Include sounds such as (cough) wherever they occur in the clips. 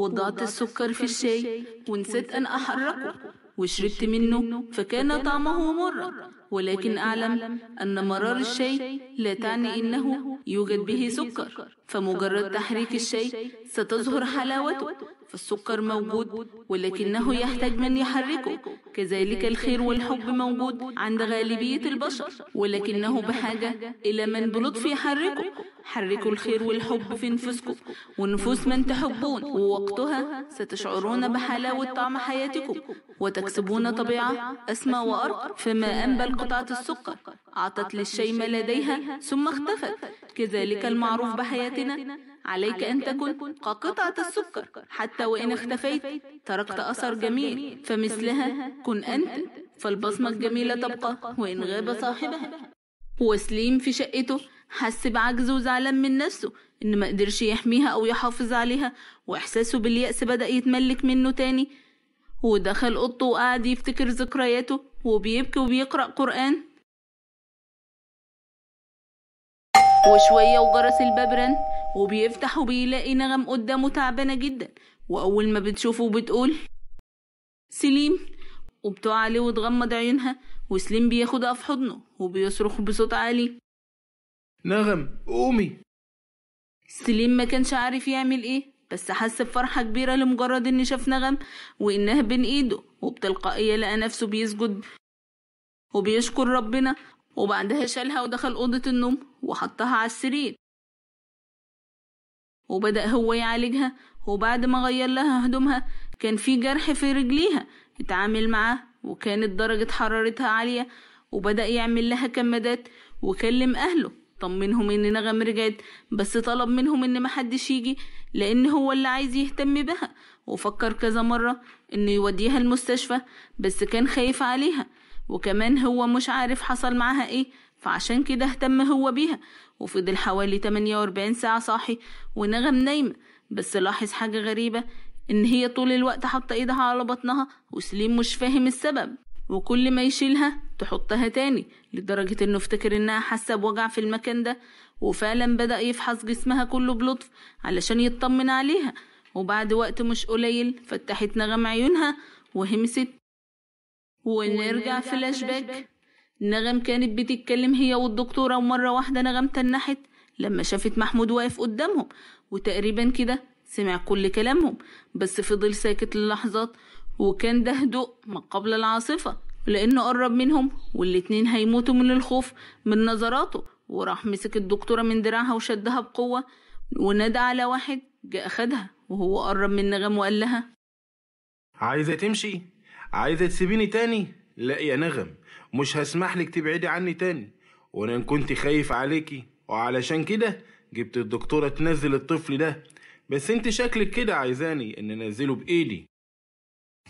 وضعت السكر في الشاي ونسيت أن أحركه وشربت منه فكان طعمه مرة ولكن أعلم أن مرار الشيء لا تعني أنه يوجد به سكر فمجرد تحريك الشيء ستظهر حلاوته فالسكر موجود ولكنه يحتاج من يحركه كذلك الخير والحب موجود عند غالبية البشر ولكنه بحاجة إلى من بلطف يحركه حركوا الخير والحب في نفوسكم ونفوس من تحبون ووقتها ستشعرون بحلاوة طعم حياتكم وتكسبون طبيعة أسمى وأرقى فما أنبى قطعة السكر أعطت للشيء ما لديها ثم اختفت كذلك المعروف بحياتنا عليك أن تكن قطعة السكر حتى وإن اختفيت تركت أثر جميل فمثلها كن أنت فالبصمة الجميلة تبقى وإن غاب صاحبها وسليم في شقته حس بعجز وزعلان من نفسه إن ما قدرش يحميها أو يحافظ عليها وإحساسه باليأس بدأ يتملك منه تاني ودخل أوضته وقعد يفتكر ذكرياته وبيبكي وبيقرأ قرآن وشوية وجرس الباب رن وبيفتح وبيلاقي نغم قدامه تعبانة جدا وأول ما بتشوفه بتقول سليم وبتقع عليه وتغمض عيونها وسليم بياخدها في حضنه وبيصرخ بصوت عالي نغم قومي سليم ما كانش عارف يعمل ايه بس حس بفرحة كبيرة لمجرد إن شاف نغم وإنها بين إيده وبتلقائية لقى نفسه بيسجد وبيشكر ربنا وبعدها شالها ودخل أوضة النوم وحطها على السرير وبدأ هو يعالجها وبعد ما غير لها هدومها كان في جرح في رجليها اتعامل معاه وكانت درجة حرارتها عالية وبدأ يعمل لها كمادات وكلم أهله طمنهم ان نغم رجعت بس طلب منهم ان محدش يجي لان هو اللي عايز يهتم بها وفكر كذا مرة انه يوديها المستشفى بس كان خايف عليها وكمان هو مش عارف حصل معاها ايه فعشان كده اهتم هو بيها وفضل حوالي 48 ساعة صاحي ونغم نايمة بس لاحظ حاجة غريبة ان هي طول الوقت حاطة ايدها على بطنها وسليم مش فاهم السبب وكل ما يشيلها تحطها تاني لدرجة انه افتكر انها حاسة بوجع في المكان ده وفعلا بدأ يفحص جسمها كله بلطف علشان يطمن عليها وبعد وقت مش قليل فتحت نغم عيونها وهمست ونرجع فلاش باك نغم كانت بتتكلم هي والدكتورة ومرة واحدة نغم تنحت لما شافت محمود واقف قدامهم وتقريبا كده سمع كل كلامهم بس فضل ساكت للحظات وكان ده هدوء ما قبل العاصفة لأنه قرب منهم والاتنين هيموتوا من الخوف من نظراته وراح مسك الدكتورة من دراعها وشدها بقوة ونادى على واحد جاء أخدها وهو قرب من نغم وقال لها عايزة تمشي؟ عايزة تسيبيني تاني؟ لا يا نغم مش هسمح لك تبعدي عني تاني وانا كنت خايف عليكي وعلشان كده جبت الدكتورة تنزل الطفل ده بس انت شكلك كده عايزاني ان انزله بايدي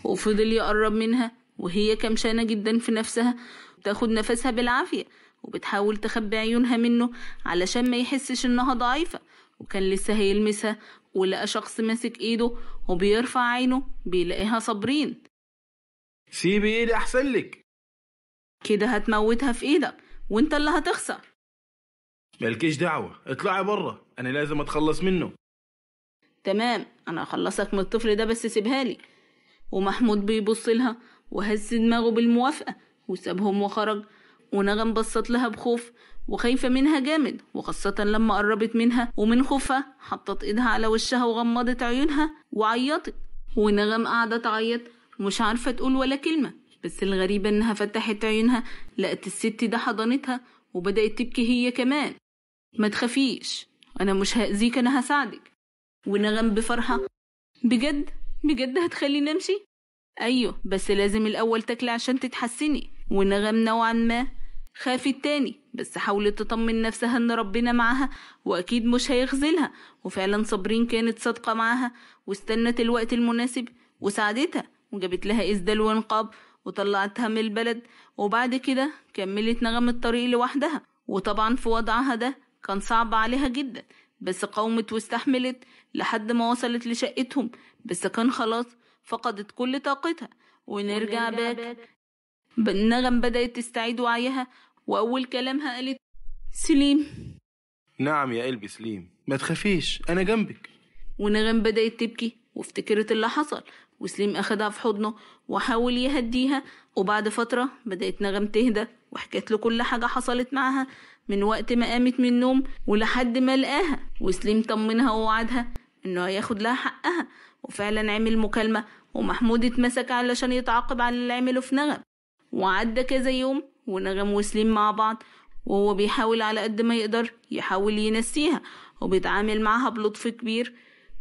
وفضل يقرب منها وهي كمشانة جدا في نفسها وتاخد نفسها بالعافية وبتحاول تخبي عيونها منه علشان ما يحسش انها ضعيفة وكان لسه هيلمسها ولقى شخص ماسك ايده وبيرفع عينه بيلاقيها صابرين سيبي ايدي احسن لك كده هتموتها في ايدك وانت اللي هتخسر مالكيش دعوة اطلعي بره انا لازم اتخلص منه تمام انا هخلصك من الطفل ده بس سيبها لي ومحمود بيبص لها وهز دماغه بالموافقة وسابهم وخرج ونغم بصت لها بخوف وخايفة منها جامد وخاصة لما قربت منها ومن خوفها حطت ايدها على وشها وغمضت عيونها وعيطت ونغم قاعدة تعيط مش عارفة تقول ولا كلمة بس الغريبة انها فتحت عيونها لقت الست ده حضنتها وبدأت تبكي هي كمان ما تخافيش انا مش هأذيك انا هساعدك ونغم بفرحة بجد بجد هتخليني امشي أيوه بس لازم الأول تاكلي عشان تتحسني ونغم نوعا ما خافت تاني بس حاولت تطمن نفسها ان ربنا معاها واكيد مش هيخذلها وفعلا صابرين كانت صادقة معاها واستنت الوقت المناسب وساعدتها وجابت لها إسدال وانقاب وطلعتها من البلد وبعد كده كملت نغم الطريق لوحدها وطبعا في وضعها ده كان صعب عليها جدا بس قاومت واستحملت لحد ما وصلت لشقتهم بس كان خلاص فقدت كل طاقتها ونرجع باك النغم بدأت تستعيد وعيها وأول كلامها قالت سليم نعم يا قلبي سليم ما تخافيش أنا جنبك ونغم بدأت تبكي وافتكرت اللي حصل وسليم أخدها في حضنه وحاول يهديها وبعد فترة بدأت نغم تهدى وحكت له كل حاجة حصلت معاها من وقت ما قامت من النوم ولحد ما لقاها وسليم طمنها ووعدها انه هياخد لها حقها وفعلا عمل مكالمة ومحمود اتمسك علشان يتعاقب على اللي عمله في نغم وعدى كذا يوم ونغم وسليم مع بعض وهو بيحاول على قد ما يقدر يحاول ينسيها وبيتعامل معاها بلطف كبير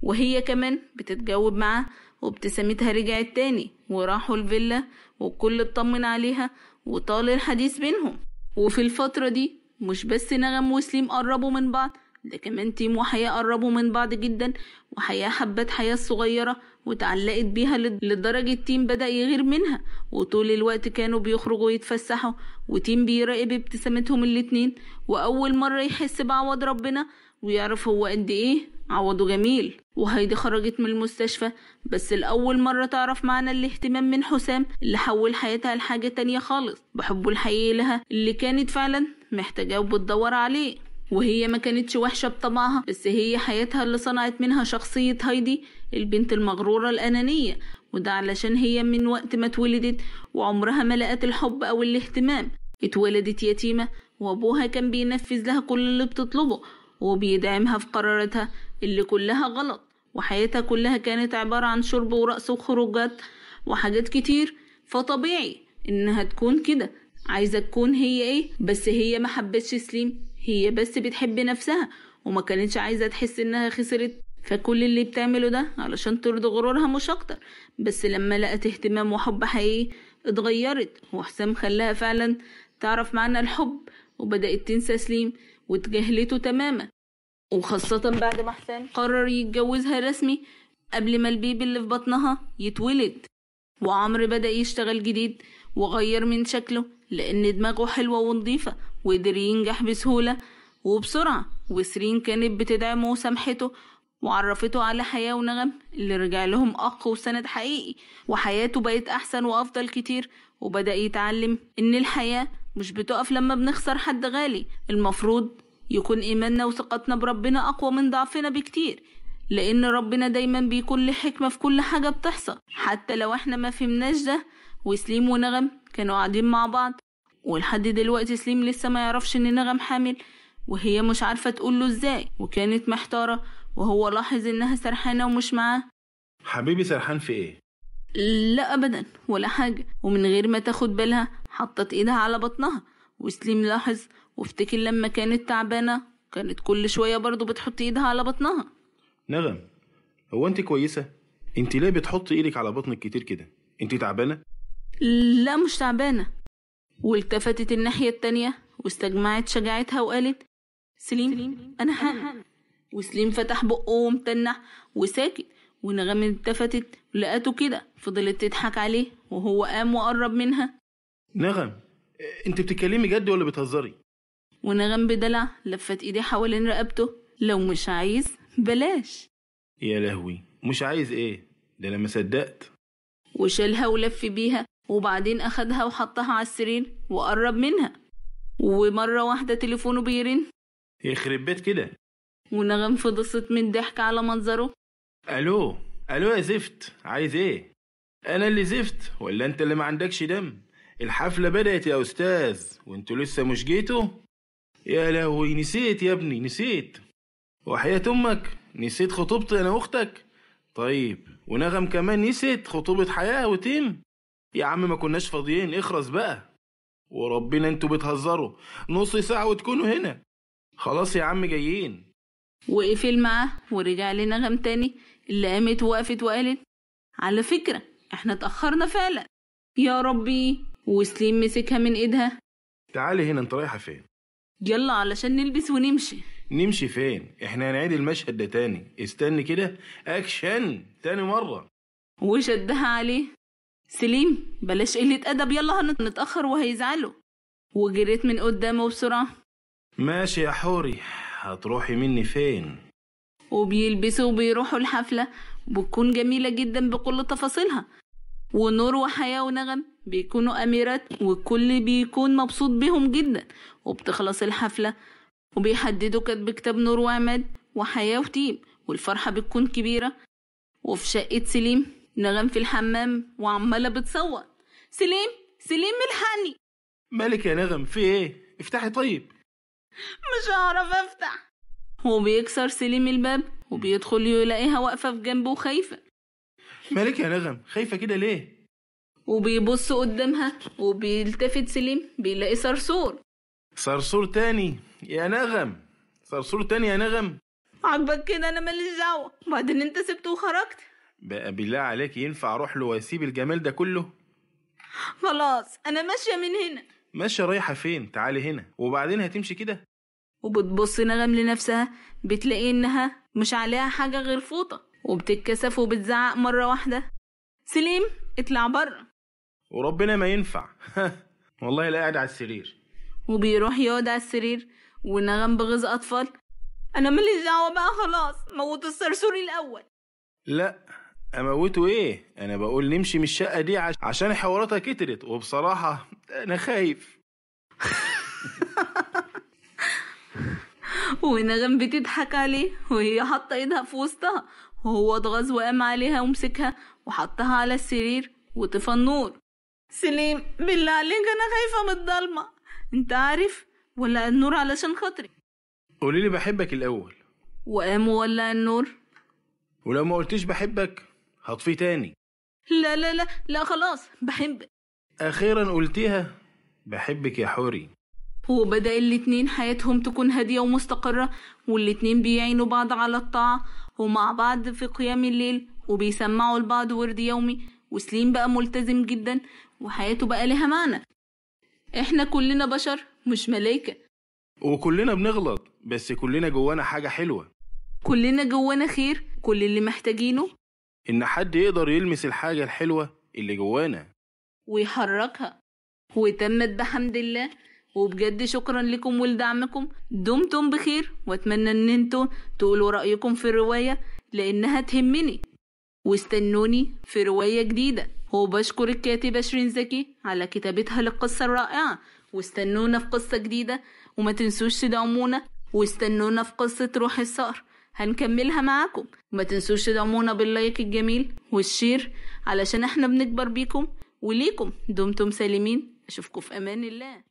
وهي كمان بتتجاوب معاه وابتسامتها رجعت تاني وراحوا الفيلا والكل اطمن عليها وطال الحديث بينهم وفي الفترة دي مش بس نغم وسليم قربوا من بعض ده كمان تيم وحياة قربوا من بعض جدا وحياة حبت حياة الصغيرة وتعلقت بيها لدرجة تيم بدأ يغير منها وطول الوقت كانوا بيخرجوا يتفسحوا وتيم بيراقب ابتسامتهم الاتنين وأول مرة يحس بعوض ربنا ويعرف هو قد ايه عوضه جميل وهيدي خرجت من المستشفى بس الأول مرة تعرف معنى الاهتمام من حسام اللي حول حياتها لحاجة تانية خالص بحبه الحقيقي لها اللي كانت فعلا محتاجاه وبتدور عليه وهي ما كانتش وحشة بطبعها بس هي حياتها اللي صنعت منها شخصية هايدي البنت المغرورة الأنانية وده علشان هي من وقت ما اتولدت وعمرها ما لقت الحب أو الاهتمام اتولدت يتيمة وأبوها كان بينفذ لها كل اللي بتطلبه وبيدعمها في قراراتها اللي كلها غلط وحياتها كلها كانت عبارة عن شرب ورقص وخروجات وحاجات كتير فطبيعي إنها تكون كده عايزة تكون هي إيه بس هي محبتش سليم هي بس بتحب نفسها وما كانتش عايزة تحس إنها خسرت فكل اللي بتعمله ده علشان ترضي غرورها مش أكتر بس لما لقت اهتمام وحب حقيقي اتغيرت وحسام خلاها فعلا تعرف معنى الحب وبدأت تنسى سليم وتجاهلته تماما وخاصة بعد ما حسام قرر يتجوزها رسمي قبل ما البيبي اللي في بطنها يتولد وعمر بدأ يشتغل جديد وغير من شكله لأن دماغه حلوة ونضيفة وقدر ينجح بسهولة وبسرعة وسرين كانت بتدعمه وسامحته وعرفته على حياة ونغم اللي رجع لهم أخ وسند حقيقي وحياته بقت أحسن وأفضل كتير وبدأ يتعلم إن الحياة مش بتقف لما بنخسر حد غالي المفروض يكون إيماننا وثقتنا بربنا أقوى من ضعفنا بكتير لأن ربنا دايما بيكون لحكمة حكمة في كل حاجة بتحصل حتى لو احنا ما فهمناش ده وسليم ونغم كانوا قاعدين مع بعض ولحد دلوقتي سليم لسه ما يعرفش ان نغم حامل وهي مش عارفة تقوله ازاي وكانت محتارة وهو لاحظ انها سرحانة ومش معاه حبيبي سرحان في ايه؟ لا ابدا ولا حاجة ومن غير ما تاخد بالها حطت ايدها على بطنها وسليم لاحظ وافتكر لما كانت تعبانة كانت كل شوية برضه بتحط ايدها على بطنها نغم هو انت كويسة؟ انت ليه بتحطي ايدك على بطنك كتير كده؟ انت تعبانة؟ لا مش تعبانة والتفتت الناحية التانية واستجمعت شجاعتها وقالت سليم, سليم أنا هان وسليم فتح بقه وامتنع وساكت ونغم التفتت لقته كده فضلت تضحك عليه وهو قام وقرب منها نغم انت بتتكلمي جد ولا بتهزري ونغم بدلع لفت ايديه حوالين رقبته لو مش عايز بلاش يا لهوي مش عايز ايه ده انا ما صدقت وشالها ولف بيها وبعدين أخدها وحطها على السرير وقرب منها ومرة واحدة تليفونه بيرن يخرب بيت كده ونغم فضصت من ضحك على منظره ألو ألو يا زفت عايز إيه؟ أنا اللي زفت ولا أنت اللي ما عندكش دم؟ الحفلة بدأت يا أستاذ وأنتوا لسه مش جيتوا؟ يا لهوي نسيت يا ابني نسيت وحياة أمك نسيت خطوبتي أنا وأختك؟ طيب ونغم كمان نسيت خطوبة حياة وتيم يا عم ما كناش فاضيين اخرس بقى وربنا انتوا بتهزروا نص ساعة وتكونوا هنا خلاص يا عم جايين وقفل معاه ورجع لنا غم تاني اللي قامت وقفت وقالت على فكرة احنا اتأخرنا فعلا يا ربي وسليم مسكها من ايدها تعالي هنا انت رايحة فين يلا علشان نلبس ونمشي نمشي فين احنا هنعيد المشهد ده تاني استني كده اكشن تاني مرة وشدها عليه سليم بلاش قلة أدب يلا هنتأخر وهيزعلوا وجريت من قدامه بسرعة ماشي يا حوري هتروحي مني فين وبيلبسوا وبيروحوا الحفلة بتكون جميلة جدا بكل تفاصيلها ونور وحياة ونغم بيكونوا أميرات والكل بيكون مبسوط بيهم جدا وبتخلص الحفلة وبيحددوا كاتب كتاب نور وعماد وحياة وتيم والفرحة بتكون كبيرة وفي شقة سليم نغم في الحمام وعمالة بتصوت سليم سليم الحني مالك يا نغم في ايه افتحي طيب مش هعرف افتح وبيكسر سليم الباب وبيدخل يلاقيها واقفة في جنبه وخايفة مالك يا نغم خايفة كده ليه وبيبص قدامها وبيلتفت سليم بيلاقي صرصور صرصور تاني يا نغم صرصور تاني يا نغم عجبك كده انا ماليش دعوه وبعدين انت سبته وخرجت بقى بالله عليك ينفع اروح له واسيب الجمال ده كله خلاص انا ماشيه من هنا ماشيه رايحه فين تعالي هنا وبعدين هتمشي كده وبتبص نغم لنفسها بتلاقي انها مش عليها حاجه غير فوطه وبتتكسف وبتزعق مره واحده سليم اطلع بره وربنا ما ينفع (laughs) والله لا قاعد على السرير وبيروح يقعد على السرير ونغم بغيظ اطفال انا ماليش دعوه بقى خلاص موت الصرصور الاول لا اموته ايه انا بقول نمشي من الشقه دي عشان حواراتها كترت وبصراحه انا خايف (laughs) ونغم بتضحك عليه وهي حاطه ايدها في وسطها وهو اتغاظ وقام عليها ومسكها وحطها على السرير وطفى النور سليم بالله عليك انا خايفه من الضلمه انت عارف ولا النور علشان خاطري قولي لي بحبك الاول وقام ولع النور ولو ما قلتيش بحبك هطفيه تاني لا لا لا لا خلاص بحب أخيرا قلتيها بحبك يا حوري وبدأ الاتنين حياتهم تكون هادية ومستقرة والاتنين بيعينوا بعض على الطاعة ومع بعض في قيام الليل وبيسمعوا لبعض ورد يومي وسليم بقى ملتزم جدا وحياته بقى لها معنى احنا كلنا بشر مش ملايكة وكلنا بنغلط بس كلنا جوانا حاجة حلوة كلنا جوانا خير كل اللي محتاجينه إن حد يقدر يلمس الحاجة الحلوة اللي جوانا ويحركها وتمت بحمد الله وبجد شكرا لكم ولدعمكم دمتم بخير واتمنى ان انتم تقولوا رأيكم في الرواية لانها تهمني واستنوني في رواية جديدة وبشكر الكاتبة شيرين زكي على كتابتها للقصة الرائعة واستنونا في قصة جديدة وما تنسوش تدعمونا واستنونا في قصة روح الصقر هنكملها معاكم وما تنسوش تدعمونا باللايك الجميل والشير علشان احنا بنكبر بيكم وليكم دمتم سالمين اشوفكم في امان الله